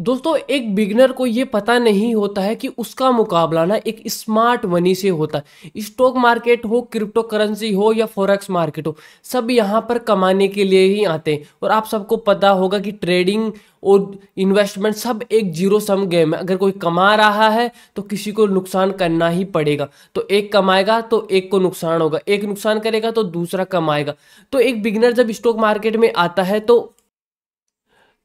दोस्तों एक बिगनर को ये पता नहीं होता है कि उसका मुकाबला ना एक स्मार्ट मनी से होता है स्टॉक मार्केट हो क्रिप्टो करेंसी हो या फॉरेक्स मार्केट हो सब यहाँ पर कमाने के लिए ही आते हैं और आप सबको पता होगा कि ट्रेडिंग और इन्वेस्टमेंट सब एक जीरो सम गेम है अगर कोई कमा रहा है तो किसी को नुकसान करना ही पड़ेगा तो एक कमाएगा तो एक को नुकसान होगा एक नुकसान करेगा तो दूसरा कमाएगा तो एक बिगनर जब स्टॉक मार्केट में आता है तो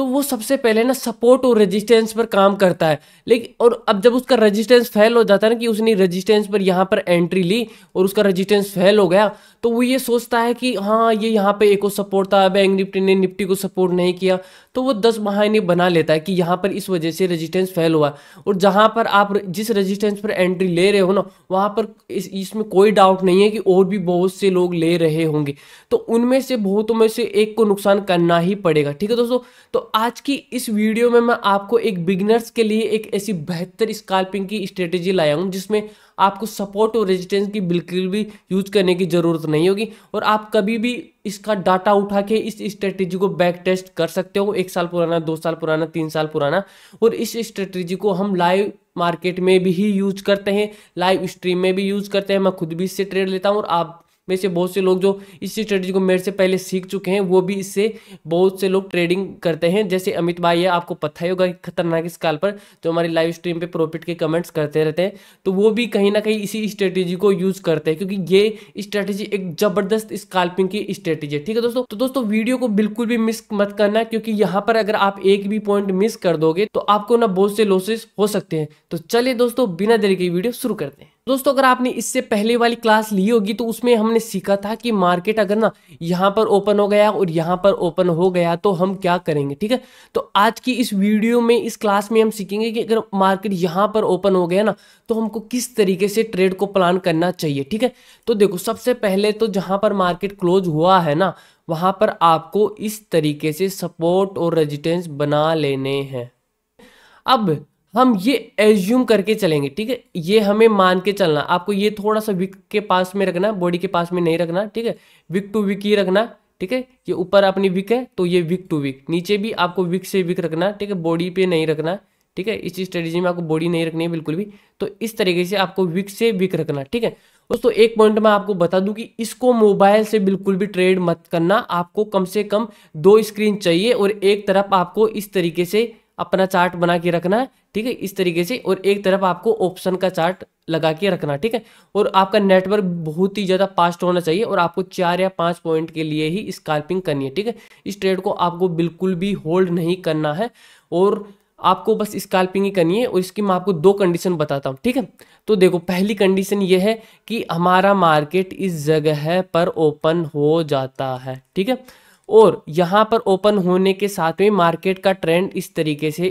तो वो सबसे पहले ना सपोर्ट और रेजिस्टेंस पर काम करता है लेकिन और अब जब उसका रेजिस्टेंस फेल हो जाता है ना कि उसने रेजिस्टेंस पर यहाँ पर एंट्री ली और उसका रेजिस्टेंस फेल हो गया तो वो ये सोचता है कि हाँ ये यहाँ पे एक सपोर्ट था बैंक निफ्टी ने निफ्टी को सपोर्ट नहीं किया तो वो दस महीने बना लेता है कि यहाँ पर इस वजह से रेजिस्टेंस फेल हुआ और जहाँ पर आप जिस रेजिस्टेंस पर एंट्री ले रहे हो ना वहाँ पर इस इसमें कोई डाउट नहीं है कि और भी बहुत से लोग ले रहे होंगे तो उनमें से बहुतों में से एक को नुकसान करना ही पड़ेगा ठीक है दोस्तों तो आज की इस वीडियो में मैं आपको एक बिगनर्स के लिए एक ऐसी बेहतर स्कॉल्पिंग की स्ट्रेटेजी लाया हूँ जिसमें आपको सपोर्ट और रेजिस्टेंस की बिल्कुल भी यूज़ करने की ज़रूरत नहीं होगी और आप कभी भी इसका डाटा उठा के इस स्ट्रेटेजी को बैक टेस्ट कर सकते हो एक साल पुराना दो साल पुराना तीन साल पुराना और इस स्ट्रेटेजी को हम लाइव मार्केट में भी ही यूज करते हैं लाइव स्ट्रीम में भी यूज करते हैं मैं खुद भी इससे ट्रेड लेता हूँ और आप में से बहुत से लोग जो इसी स्ट्रेटेजी को मेरे से पहले सीख चुके हैं वो भी इससे बहुत से लोग ट्रेडिंग करते हैं जैसे अमित भाई है आपको पता ही होगा खतरनाक इस काल पर जो हमारी लाइव स्ट्रीम पे प्रॉफिट के कमेंट्स करते रहते हैं तो वो भी कहीं ना कहीं इसी स्ट्रेटेजी को यूज करते हैं क्योंकि ये स्ट्रेटेजी एक जबरदस्त स्काल्पिंग की स्ट्रेटेजी है ठीक है दोस्तों तो दोस्तों वीडियो को बिल्कुल भी मिस मत करना क्योंकि यहाँ पर अगर आप एक भी पॉइंट मिस कर दोगे तो आपको ना बहुत से लॉसेस हो सकते हैं तो चलिए दोस्तों बिना देरी के वीडियो शुरू करते हैं दोस्तों अगर आपने इससे पहले वाली क्लास ली होगी तो उसमें हमने सीखा था कि मार्केट अगर ना यहाँ पर ओपन हो गया और यहाँ पर ओपन हो गया तो हम क्या करेंगे ठीक है तो आज की इस वीडियो में इस क्लास में हम सीखेंगे कि अगर मार्केट यहाँ पर ओपन हो गया ना तो हमको किस तरीके से ट्रेड को प्लान करना चाहिए ठीक है तो देखो सबसे पहले तो जहाँ पर मार्केट क्लोज हुआ है ना वहाँ पर आपको इस तरीके से सपोर्ट और रेजिस्टेंस बना लेने हैं अब हम ये एज्यूम करके चलेंगे ठीक है ये हमें मान के चलना आपको ये थोड़ा सा विक के पास में रखना बॉडी के पास में नहीं रखना ठीक है विक टू विक ही रखना ठीक है ये ऊपर अपनी विक है तो ये विक टू विक नीचे भी आपको विक से विक रखना ठीक है बॉडी पे नहीं रखना ठीक है इस स्ट्रेटेजी में आपको बॉडी नहीं रखनी है बिल्कुल भी तो इस तरीके से आपको विक से विक रखना ठीक है दोस्तों एक पॉइंट मैं आपको बता दूं कि इसको मोबाइल से बिल्कुल भी ट्रेड मत करना आपको कम से कम दो स्क्रीन चाहिए और एक तरफ आपको इस तरीके से अपना चार्ट बना के रखना है ठीक है इस तरीके से और एक तरफ आपको ऑप्शन का चार्ट लगा के रखना ठीक है और आपका नेटवर्क बहुत ही ज़्यादा फास्ट होना चाहिए और आपको चार या पाँच पॉइंट के लिए ही स्कार्पिंग करनी है ठीक है इस ट्रेड को आपको बिल्कुल भी होल्ड नहीं करना है और आपको बस स्काल्पिंग ही करनी है और इसकी मैं आपको दो कंडीशन बताता हूँ ठीक है तो देखो पहली कंडीशन ये है कि हमारा मार्केट इस जगह पर ओपन हो जाता है ठीक है और यहाँ पर ओपन होने के साथ में मार्केट का ट्रेंड इस तरीके से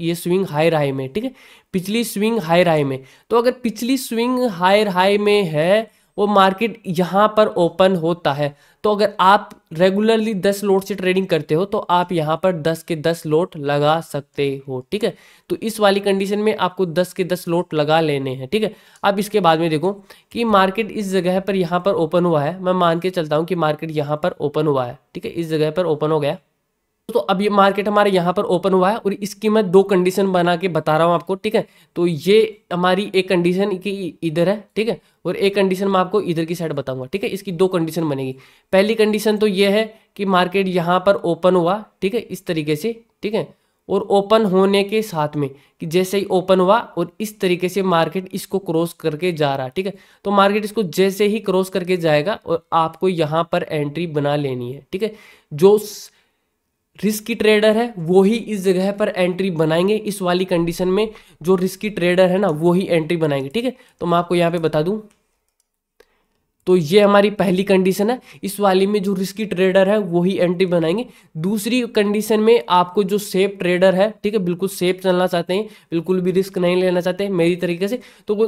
ये स्विंग हाई हाई में ठीक है पिछली स्विंग हाई हाई में तो अगर पिछली स्विंग हाई हाई में है वो मार्केट यहाँ पर ओपन होता है तो अगर आप रेगुलरली दस लोट से ट्रेडिंग करते हो तो आप यहाँ पर दस के दस लोट लगा सकते हो ठीक है तो इस वाली कंडीशन में आपको दस के दस लोट लगा लेने हैं ठीक है अब इसके बाद में देखो कि मार्केट इस जगह पर यहाँ पर ओपन हुआ है मैं मान के चलता हूँ कि मार्केट यहाँ पर ओपन हुआ है ठीक है इस जगह पर ओपन हो गया तो अब ये मार्केट हमारे यहाँ पर ओपन हुआ है और इसकी मैं दो कंडीशन बना के बता रहा हूँ आपको ठीक है तो ये हमारी एक कंडीशन की इधर है ठीक है और एक कंडीशन मैं आपको इधर की साइड बताऊंगा ठीक है इसकी दो कंडीशन बनेगी पहली कंडीशन तो ये है कि मार्केट यहाँ पर ओपन हुआ ठीक है इस तरीके से ठीक है और ओपन होने के साथ में कि जैसे ही ओपन हुआ और इस तरीके से मार्केट इसको क्रॉस करके जा रहा है ठीक है तो मार्केट इसको जैसे ही क्रॉस करके जाएगा और आपको यहाँ पर एंट्री बना लेनी है ठीक है जो रिस्की ट्रेडर है वो ही इस जगह पर एंट्री बनाएंगे इस वाली कंडीशन में जो रिस्की ट्रेडर है ना वो ही एंट्री बनाएंगे ठीक है तो मैं आपको यहाँ पे बता दूँ तो ये हमारी पहली कंडीशन है इस वाली में जो रिस्की ट्रेडर है वो ही एंट्री बनाएंगे दूसरी कंडीशन में आपको जो सेफ ट्रेडर है ठीक है बिल्कुल सेफ चलना चाहते हैं बिल्कुल भी रिस्क नहीं लेना चाहते हैं मेरी तरीके से तो वो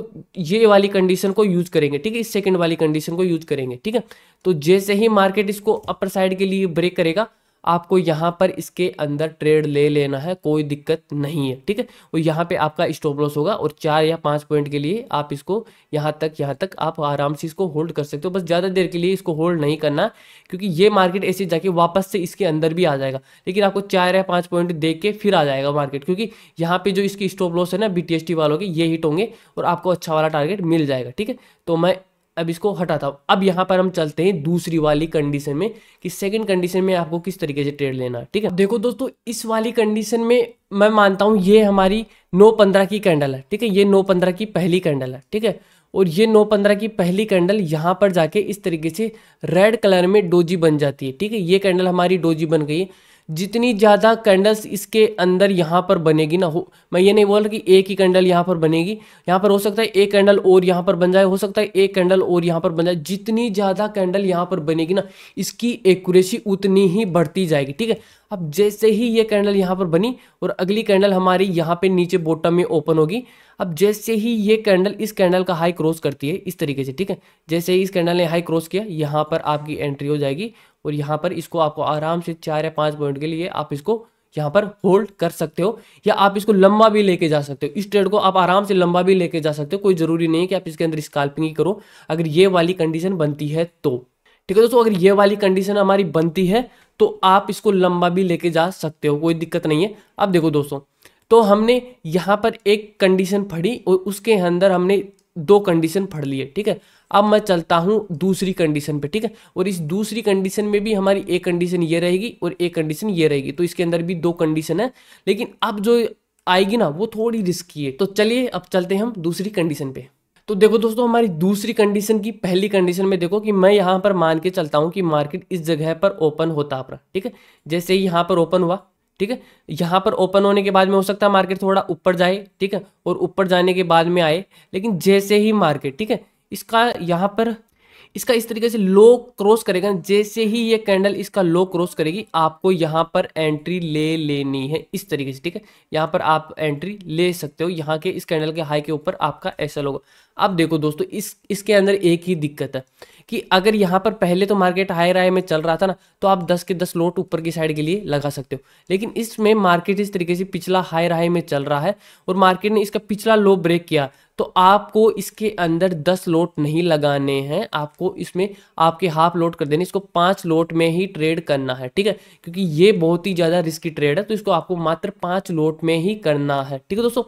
ये वाली कंडीशन को यूज करेंगे ठीक है इस सेकेंड वाली कंडीशन को यूज करेंगे ठीक है तो जैसे ही मार्केट इसको अपर साइड के लिए ब्रेक करेगा आपको यहाँ पर इसके अंदर ट्रेड ले लेना है कोई दिक्कत नहीं है ठीक है और यहाँ पे आपका स्टॉप लॉस होगा और चार या पाँच पॉइंट के लिए आप इसको यहाँ तक यहाँ तक आप आराम से इसको होल्ड कर सकते हो बस ज़्यादा देर के लिए इसको होल्ड नहीं करना क्योंकि ये मार्केट ऐसे जाके वापस से इसके अंदर भी आ जाएगा लेकिन आपको चार या पाँच पॉइंट देख के फिर आ जाएगा मार्केट क्योंकि यहाँ पर जो इसकी स्टॉप लॉस है ना बी वालों के ये हिट होंगे और आपको अच्छा वाला टारगेट मिल जाएगा ठीक है तो मैं अब इसको हटाता हूँ अब यहाँ पर हम चलते हैं दूसरी वाली कंडीशन में कि सेकंड कंडीशन में आपको किस तरीके से ट्रेड लेना है ठीक है देखो दोस्तों इस वाली कंडीशन में मैं मानता हूँ ये हमारी नौ पंद्रह की कैंडल है ठीक है ये नौ पंद्रह की पहली कैंडल है ठीक है और ये नौ पंद्रह की पहली कैंडल यहाँ पर जाके इस तरीके से रेड कलर में डोजी बन जाती है ठीक है ये कैंडल हमारी डोजी बन गई है जितनी ज़्यादा कैंडल्स इसके अंदर यहाँ पर बनेगी ना हो मैं ये नहीं बोल रहा कि एक ही कैंडल यहाँ पर बनेगी यहाँ पर हो सकता है एक कैंडल और यहाँ पर बन जाए हो सकता है एक कैंडल और यहाँ पर बन जाए जितनी ज़्यादा कैंडल यहाँ पर बनेगी ना इसकी एक्यूरेसी उतनी ही बढ़ती जाएगी ठीक है अब जैसे ही ये कैंडल यहाँ पर बनी और अगली कैंडल हमारी यहाँ पर नीचे बॉटम में ओपन होगी अब जैसे ही ये कैंडल इस कैंडल का हाई क्रॉस करती है इस तरीके से ठीक है जैसे ही इस कैंडल ने हाई क्रॉस किया यहाँ पर आपकी एंट्री हो जाएगी और यहाँ पर इसको आपको आराम से चार या पाँच पॉइंट के लिए आप इसको यहाँ पर होल्ड कर सकते हो या आप इसको लंबा भी लेके जा सकते हो इस ट्रेड को आप आराम से लंबा भी लेके जा सकते हो कोई जरूरी नहीं है कि आप इसके अंदर स्काल्पिंग ही करो अगर ये वाली कंडीशन बनती है तो ठीक है दोस्तों अगर ये वाली कंडीशन हमारी बनती है तो आप इसको लंबा भी लेके जा सकते हो कोई दिक्कत नहीं है अब देखो दोस्तों तो हमने यहाँ पर एक कंडीशन पढ़ी और उसके अंदर हमने दो कंडीशन पढ़ लिए ठीक है अब मैं चलता हूँ दूसरी कंडीशन पे ठीक है और इस दूसरी कंडीशन में भी हमारी एक कंडीशन ये रहेगी और एक कंडीशन ये रहेगी तो इसके अंदर भी दो कंडीशन है लेकिन अब जो आएगी ना वो थोड़ी रिस्की है तो चलिए अब चलते हैं हम दूसरी कंडीशन पे तो देखो दोस्तों हमारी दूसरी कंडीशन की पहली कंडीशन में देखो कि मैं यहाँ पर मान के चलता हूँ कि मार्केट इस जगह पर ओपन होता ठीक है जैसे ही यहाँ पर ओपन हुआ ठीक है यहाँ पर ओपन होने के बाद में हो सकता है मार्केट थोड़ा ऊपर जाए ठीक है और ऊपर जाने के बाद में आए लेकिन जैसे ही मार्केट ठीक है इसका यहाँ पर इसका इस तरीके से लो क्रॉस करेगा जैसे ही ये कैंडल इसका लो क्रॉस करेगी आपको यहाँ पर एंट्री ले लेनी है इस तरीके से ठीक है यहाँ पर आप एंट्री ले सकते हो यहाँ के इस कैंडल के हाई के ऊपर आपका ऐसा लोग आप देखो दोस्तों इस इसके अंदर एक ही दिक्कत है कि अगर यहाँ पर पहले तो मार्केट हायर आई में चल रहा था ना तो आप 10 के 10 लोट ऊपर की साइड के लिए लगा सकते हो लेकिन इसमें मार्केट इस तरीके से पिछला हायर हाई में चल रहा है और मार्केट ने इसका पिछला लो ब्रेक किया तो आपको इसके अंदर दस लोट नहीं लगाने हैं आपको इसमें आपके हाफ लोट कर देने इसको पाँच लोट में ही ट्रेड करना है ठीक है क्योंकि ये बहुत ही ज़्यादा रिस्की ट्रेड है तो इसको आपको मात्र पाँच लोट में ही करना है ठीक है दोस्तों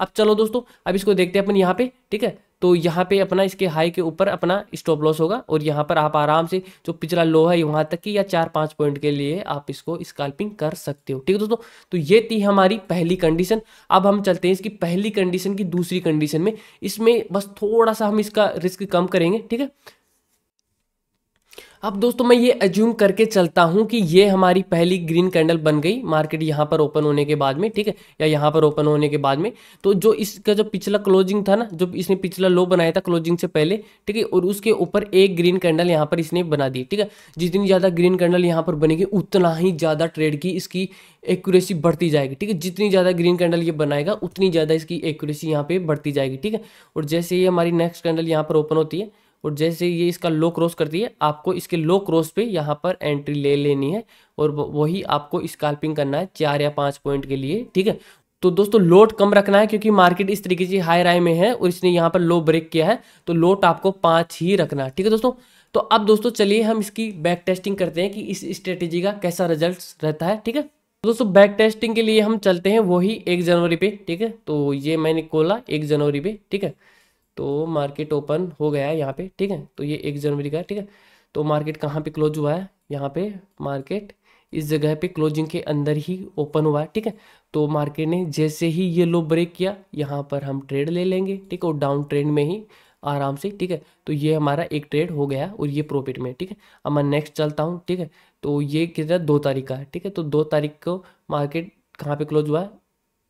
अब चलो दोस्तों अब इसको देखते हैं अपन यहाँ पे ठीक है तो यहाँ पे अपना इसके हाई के ऊपर अपना स्टॉप लॉस होगा और यहाँ पर आप आराम से जो पिछला लो है वहाँ तक की या चार पाँच पॉइंट के लिए आप इसको स्काल्पिंग कर सकते हो ठीक है दोस्तों तो ये थी हमारी पहली कंडीशन अब हम चलते हैं इसकी पहली कंडीशन की दूसरी कंडीशन में इसमें बस थोड़ा सा हम इसका रिस्क कम करेंगे ठीक है अब दोस्तों मैं ये एज्यूम करके चलता हूँ कि ये हमारी पहली ग्रीन कैंडल बन गई मार्केट यहाँ पर ओपन होने के बाद में ठीक है या यहाँ पर ओपन होने के बाद में तो जो इसका जो पिछला क्लोजिंग था ना जो इसने पिछला लो बनाया था क्लोजिंग से पहले ठीक है और उसके ऊपर एक ग्रीन कैंडल यहाँ पर इसने बना दी ठीक है जितनी ज़्यादा ग्रीन कैंडल यहाँ पर बनेगी उतना ही ज़्यादा ट्रेड की इसकी एक्यूरेसी बढ़ती जाएगी ठीक है जितनी ज़्यादा ग्रीन कैंडल ये बनाएगा उतनी ज़्यादा इसकी एक्यूरेसी यहाँ पर बढ़ती जाएगी ठीक है और जैसे ही हमारी नेक्स्ट कैंडल यहाँ पर ओपन होती है और जैसे ये इसका लो क्रॉस करती है आपको इसके लो क्रॉस पे यहाँ पर एंट्री ले लेनी है और वही आपको स्कैल्पिंग करना है चार या पाँच पॉइंट के लिए ठीक है तो दोस्तों लोट कम रखना है क्योंकि मार्केट इस तरीके से हाई राय में है और इसने यहाँ पर लो ब्रेक किया है तो लोट आपको पाँच ही रखना है ठीक है दोस्तों तो अब दोस्तों चलिए हम इसकी बैक टेस्टिंग करते हैं कि इस स्ट्रेटेजी का कैसा रिजल्ट रहता है ठीक है तो दोस्तों बैक टेस्टिंग के लिए हम चलते हैं वही एक जनवरी पे ठीक है तो ये मैंने खोला एक जनवरी पे ठीक है तो मार्केट ओपन हो गया है यहाँ पे ठीक है तो ये एक जनवरी का ठीक है तो मार्केट कहाँ पे क्लोज हुआ है यहाँ पे मार्केट इस जगह पे क्लोजिंग के अंदर ही ओपन हुआ है ठीक है तो मार्केट ने जैसे ही ये लो ब्रेक किया यहाँ पर हम ट्रेड ले लेंगे ठीक है और डाउन ट्रेंड में ही आराम से ठीक है तो ये हमारा एक ट्रेड हो गया और ये प्रॉफिट में ठीक है अब मैं नेक्स्ट चलता हूँ ठीक है तो ये कितना दो तारीख का है ठीक है तो दो तारीख को मार्केट कहाँ पे क्लोज हुआ है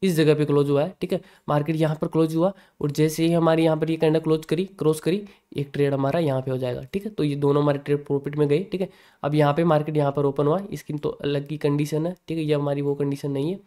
इस जगह पे क्लोज हुआ है ठीक है मार्केट यहाँ पर क्लोज हुआ और जैसे ही हमारे यहाँ पर ये कैंडल क्लोज करी क्रॉस करी एक ट्रेड हमारा यहाँ पे हो जाएगा ठीक है तो ये दोनों हमारे ट्रेड प्रॉफिट में गए ठीक है अब यहाँ पे मार्केट यहाँ पर ओपन हुआ इसकी तो अलग की कंडीशन है ठीक है ये हमारी वो कंडीशन नहीं है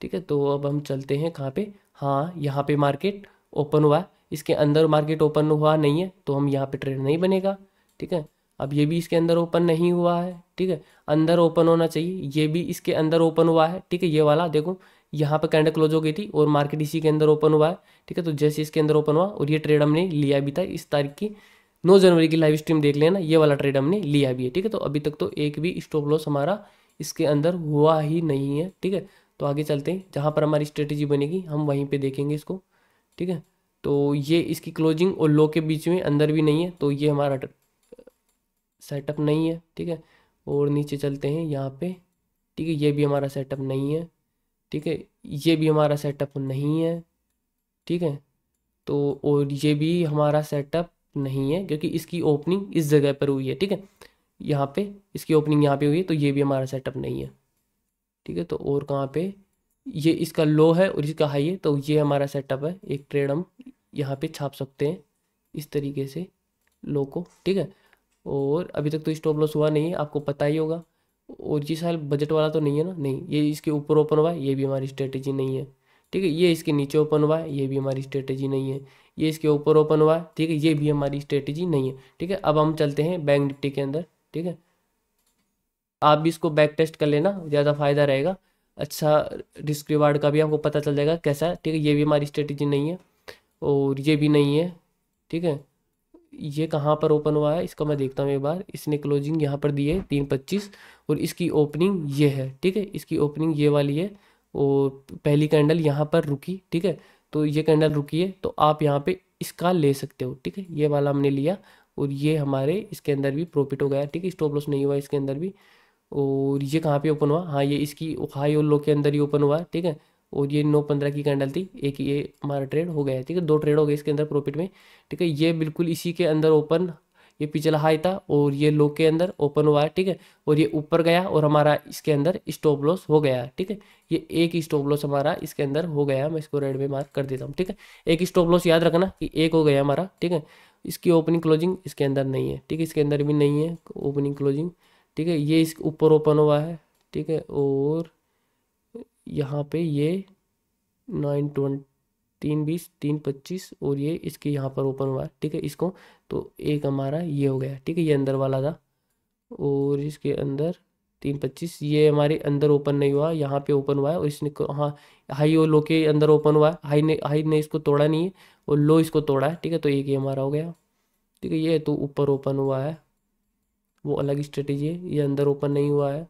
ठीक है तो अब हम चलते हैं कहाँ पे हाँ यहाँ पे मार्केट ओपन हुआ इसके अंदर मार्केट ओपन हुआ नहीं है तो हम यहाँ पे ट्रेड नहीं बनेगा ठीक है अब ये भी इसके अंदर ओपन नहीं हुआ है ठीक है अंदर ओपन होना चाहिए ये भी इसके अंदर ओपन हुआ है ठीक है ये वाला देखो यहाँ पर कैंडल क्लोज हो गई थी और मार्केट इसी के अंदर ओपन हुआ है ठीक है तो जैसे इसके अंदर ओपन हुआ और ये ट्रेड हमने लिया भी था इस तारीख की नौ जनवरी की लाइव स्ट्रीम देख लेना ये वाला ट्रेड हमने लिया भी है ठीक है तो अभी तक तो एक भी स्टॉप लॉस हमारा इसके अंदर हुआ ही नहीं है ठीक है तो आगे चलते हैं जहाँ पर हमारी स्ट्रेटेजी बनेगी हम वहीं पर देखेंगे इसको ठीक है तो ये इसकी क्लोजिंग और लो के बीच में अंदर भी नहीं है तो ये हमारा सेटअप नहीं है ठीक है और नीचे चलते हैं यहाँ पे ठीक है ये भी हमारा सेटअप नहीं है ठीक है ये भी हमारा सेटअप नहीं है ठीक है तो और ये भी हमारा सेटअप नहीं है क्योंकि इसकी ओपनिंग इस जगह पर हुई है ठीक है यहाँ पे इसकी ओपनिंग यहाँ पे हुई है तो ये भी हमारा सेटअप नहीं है ठीक है तो और कहाँ पे ये इसका लो है और इसका हाई है तो ये हमारा सेटअप है एक ट्रेड हम यहाँ पे छाप सकते हैं इस तरीके से लो को ठीक है और अभी तक तो स्टॉप लॉस हुआ नहीं है आपको पता ही होगा और ये साल बजट वाला तो नहीं है ना नहीं ये इसके ऊपर ओपन हुआ है ये भी हमारी स्ट्रेटेजी नहीं है ठीक है ये इसके नीचे ओपन हुआ है ये भी हमारी स्ट्रेटेजी नहीं है ये इसके ऊपर ओपन हुआ है ठीक है ये भी हमारी स्ट्रेटेजी नहीं है ठीक है अब हम चलते हैं बैंक निफ्टी के अंदर ठीक है आप भी इसको बैक टेस्ट कर लेना ज़्यादा फायदा रहेगा अच्छा रिस्क रिवार्ड का भी आपको पता चल जाएगा कैसा है ठीक है ये भी हमारी स्ट्रेटेजी नहीं है और ये भी नहीं है ठीक है ये कहाँ पर ओपन हुआ है इसका मैं देखता हूँ एक बार इसने क्लोजिंग यहाँ पर दी है तीन पच्चीस और इसकी ओपनिंग ये है ठीक है इसकी ओपनिंग ये वाली है और पहली कैंडल यहाँ पर रुकी ठीक है तो ये कैंडल रुकी है तो आप यहाँ पे इसका ले सकते हो ठीक है ये वाला हमने लिया और ये हमारे इसके अंदर भी प्रॉफिट हो गया ठीक है स्टॉप लॉस नहीं हुआ इसके अंदर भी और ये कहाँ पे ओपन हुआ हाँ ये इसकी हाई और लो के अंदर ही ओपन हुआ ठीक है और ये नौ पंद्रह की कैंडल थी एक ये हमारा ट्रेड हो गया ठीक है दो ट्रेड हो गए इसके अंदर प्रॉफिट में ठीक है ये बिल्कुल इसी के अंदर ओपन ये पिछला हाई था और ये लो के अंदर ओपन हुआ है ठीक है और ये ऊपर गया और हमारा इसके अंदर स्टॉप लॉस हो गया है ठीक है ये एक स्टॉप लॉस हमारा इसके अंदर हो गया मैं इसको रेड में मार्क कर देता हूँ ठीक है एक स्टॉप लॉस याद रखना कि एक हो गया हमारा ठीक है इसकी ओपनिंग क्लोजिंग इसके अंदर नहीं है ठीक है इसके अंदर भी नहीं है ओपनिंग क्लोजिंग ठीक है ये इस ऊपर ओपन हुआ है ठीक है और यहाँ पे ये नाइन ट्वेंटी तीन बीस तीन पच्चीस और ये इसके यहाँ पर ओपन हुआ है ठीक है इसको तो एक हमारा ये हो गया ठीक है ये अंदर वाला था और इसके अंदर तीन पच्चीस ये हमारे अंदर ओपन नहीं हुआ यहाँ पे ओपन हुआ है और इसने हाँ हाई और लो के अंदर ओपन हुआ है हाई ने हाई ने इसको तोड़ा नहीं है और लो इसको तोड़ा है ठीक है तो एक ही हमारा हो गया ठीक है ये तो ऊपर ओपन हुआ है वो अलग स्ट्रेटेजी है ये अंदर ओपन नहीं हुआ है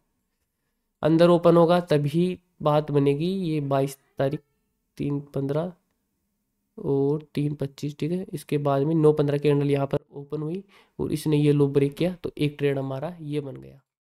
अंदर ओपन होगा तभी बात बनेगी ये बाईस तारीख तीन पंद्रह और तीन पच्चीस ठीक है इसके बाद में नौ पंद्रह कैंडल यहाँ पर ओपन हुई और इसने ये लो ब्रेक किया तो एक ट्रेड हमारा ये बन गया